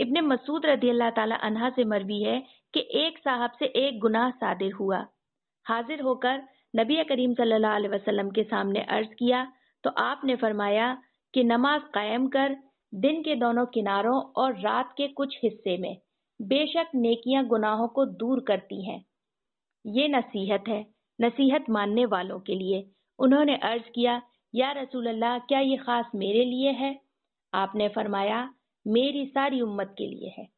इब्ने मसूद रदी से मरवी है कि एक साहब से एक गुनाह सादिर हुआ हाजिर होकर नबी करीम सल्लल्लाहु अलैहि वसल्लम के सामने अर्ज किया तो आपने फरमाया कि नमाज कायम कर दिन के दोनों किनारों और रात के कुछ हिस्से में बेशक नेकियां गुनाहों को दूर करती हैं ये नसीहत है नसीहत मानने वालों के लिए उन्होंने अर्ज किया या रसूल अल्लाह क्या ये खास मेरे लिए है आपने फरमाया मेरी सारी उम्मत के लिए है